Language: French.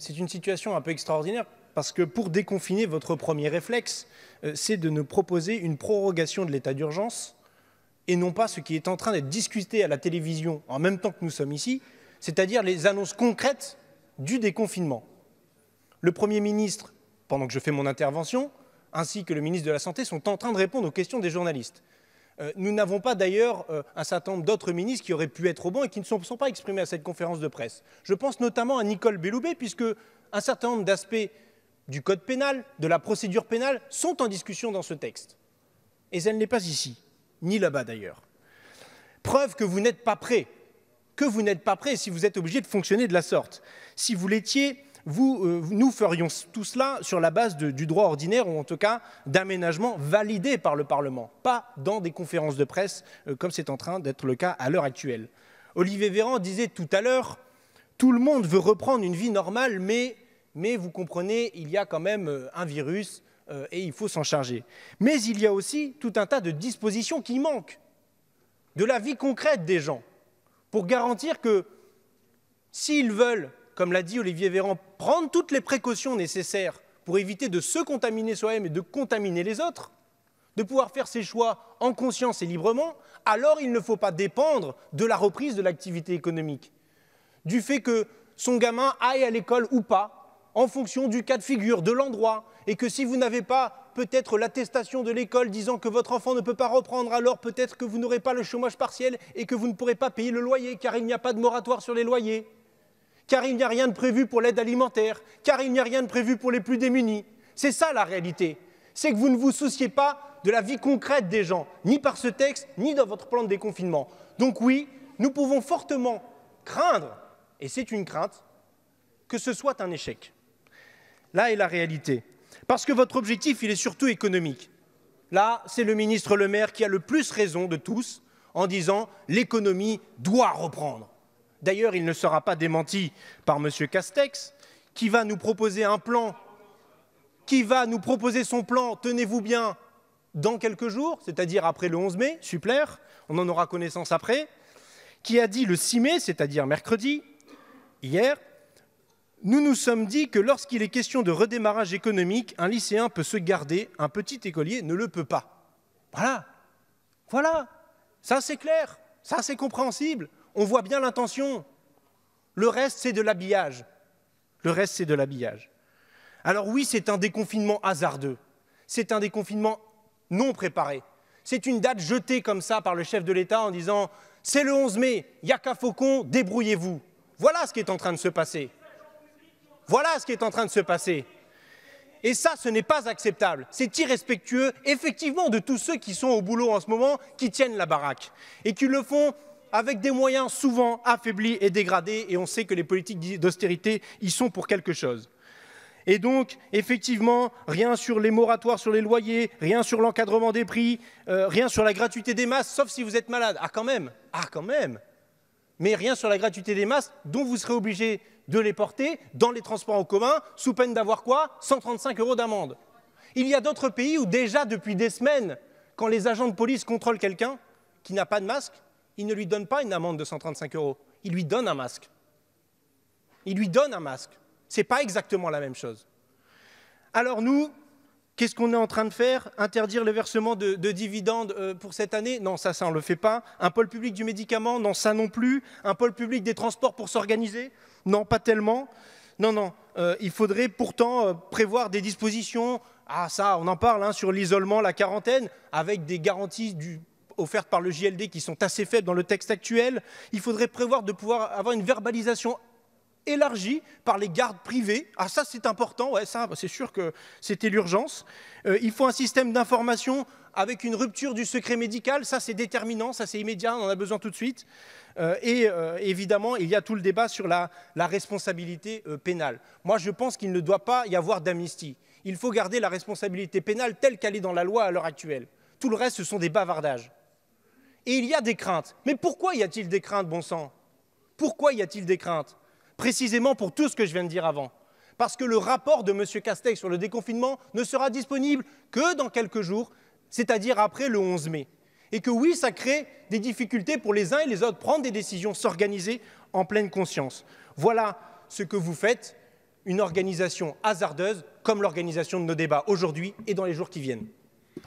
c'est une situation un peu extraordinaire parce que pour déconfiner, votre premier réflexe, euh, c'est de nous proposer une prorogation de l'état d'urgence et non pas ce qui est en train d'être discuté à la télévision en même temps que nous sommes ici, c'est-à-dire les annonces concrètes du déconfinement. Le Premier ministre, pendant que je fais mon intervention, ainsi que le ministre de la Santé, sont en train de répondre aux questions des journalistes. Euh, nous n'avons pas d'ailleurs euh, un certain nombre d'autres ministres qui auraient pu être au et qui ne sont, sont pas exprimés à cette conférence de presse. Je pense notamment à Nicole Belloubet, puisque un certain nombre d'aspects du code pénal, de la procédure pénale, sont en discussion dans ce texte. Et elle n'est pas ici, ni là-bas d'ailleurs. Preuve que vous n'êtes pas prêt, que vous n'êtes pas prêt si vous êtes obligé de fonctionner de la sorte. Si vous l'étiez, euh, nous ferions tout cela sur la base du droit ordinaire ou en tout cas d'aménagements validés par le Parlement, pas dans des conférences de presse euh, comme c'est en train d'être le cas à l'heure actuelle. Olivier Véran disait tout à l'heure, tout le monde veut reprendre une vie normale, mais, vous comprenez, il y a quand même euh, un virus et il faut s'en charger. Mais il y a aussi tout un tas de dispositions qui manquent de la vie concrète des gens pour garantir que s'ils veulent comme l'a dit Olivier Véran, prendre toutes les précautions nécessaires pour éviter de se contaminer soi-même et de contaminer les autres, de pouvoir faire ses choix en conscience et librement, alors il ne faut pas dépendre de la reprise de l'activité économique, du fait que son gamin aille à l'école ou pas, en fonction du cas de figure, de l'endroit, et que si vous n'avez pas peut-être l'attestation de l'école disant que votre enfant ne peut pas reprendre, alors peut-être que vous n'aurez pas le chômage partiel et que vous ne pourrez pas payer le loyer, car il n'y a pas de moratoire sur les loyers car il n'y a rien de prévu pour l'aide alimentaire, car il n'y a rien de prévu pour les plus démunis. C'est ça la réalité. C'est que vous ne vous souciez pas de la vie concrète des gens, ni par ce texte, ni dans votre plan de déconfinement. Donc oui, nous pouvons fortement craindre, et c'est une crainte, que ce soit un échec. Là est la réalité. Parce que votre objectif, il est surtout économique. Là, c'est le ministre Le Maire qui a le plus raison de tous en disant l'économie doit reprendre. D'ailleurs, il ne sera pas démenti par M. Castex, qui va nous proposer un plan, qui va nous proposer son plan, tenez-vous bien, dans quelques jours, c'est-à-dire après le 11 mai, supplère, on en aura connaissance après, qui a dit le 6 mai, c'est-à-dire mercredi, hier, nous nous sommes dit que lorsqu'il est question de redémarrage économique, un lycéen peut se garder, un petit écolier ne le peut pas. Voilà, voilà, ça c'est clair, ça c'est compréhensible on voit bien l'intention. Le reste, c'est de l'habillage. Le reste, c'est de l'habillage. Alors oui, c'est un déconfinement hasardeux. C'est un déconfinement non préparé. C'est une date jetée comme ça par le chef de l'État en disant c'est le 11 mai, qu'à Faucon, débrouillez-vous. Voilà ce qui est en train de se passer. Voilà ce qui est en train de se passer. Et ça, ce n'est pas acceptable. C'est irrespectueux, effectivement, de tous ceux qui sont au boulot en ce moment, qui tiennent la baraque et qui le font avec des moyens souvent affaiblis et dégradés, et on sait que les politiques d'austérité y sont pour quelque chose. Et donc, effectivement, rien sur les moratoires sur les loyers, rien sur l'encadrement des prix, euh, rien sur la gratuité des masques, sauf si vous êtes malade. Ah quand même, ah quand même. Mais rien sur la gratuité des masques, dont vous serez obligé de les porter dans les transports en commun, sous peine d'avoir quoi 135 euros d'amende. Il y a d'autres pays où déjà depuis des semaines, quand les agents de police contrôlent quelqu'un qui n'a pas de masque, il ne lui donne pas une amende de 135 euros, il lui donne un masque. Il lui donne un masque. Ce n'est pas exactement la même chose. Alors nous, qu'est-ce qu'on est en train de faire Interdire le versement de, dividendes euh, pour cette année Non, ça, ça, on ne le fait pas. Un pôle public du médicament Non, ça non plus. Un pôle public des transports pour s'organiser Non, pas tellement. Non, non, euh, il faudrait pourtant euh, prévoir des dispositions, ah ça, on en parle, hein, sur l'isolement, la quarantaine, avec des garanties du, offertes par le JLD qui sont assez faibles dans le texte actuel. Il faudrait prévoir de pouvoir avoir une verbalisation élargie par les gardes privés. Ah ça c'est important, ouais, ça c'est sûr que c'était l'urgence. Euh, il faut un système d'information avec une rupture du secret médical, ça c'est déterminant, ça c'est immédiat, on en a besoin tout de suite. Euh, et euh, évidemment, il y a tout le débat sur la, la responsabilité pénale. Moi je pense qu'il ne doit pas y avoir d'amnistie. Il faut garder la responsabilité pénale telle qu'elle est dans la loi à l'heure actuelle. Tout le reste, ce sont des bavardages. Et il y a des craintes. Mais pourquoi y a-t-il des craintes, bon sang Pourquoi y a-t-il des craintes Précisément pour tout ce que je viens de dire avant. Parce que le rapport de M. Castex sur le déconfinement ne sera disponible que dans quelques jours, c'est-à-dire après le 11 mai. Et que oui, ça crée des difficultés pour les uns et les autres, prendre des décisions, s'organiser en pleine conscience. Voilà ce que vous faites, une organisation hasardeuse comme l'organisation de nos débats aujourd'hui et dans les jours qui viennent.